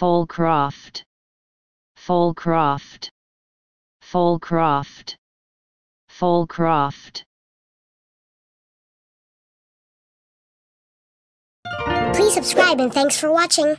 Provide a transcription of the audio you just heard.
Folcroft, Folcroft, Folcroft, Folcroft. Please subscribe and thanks for watching.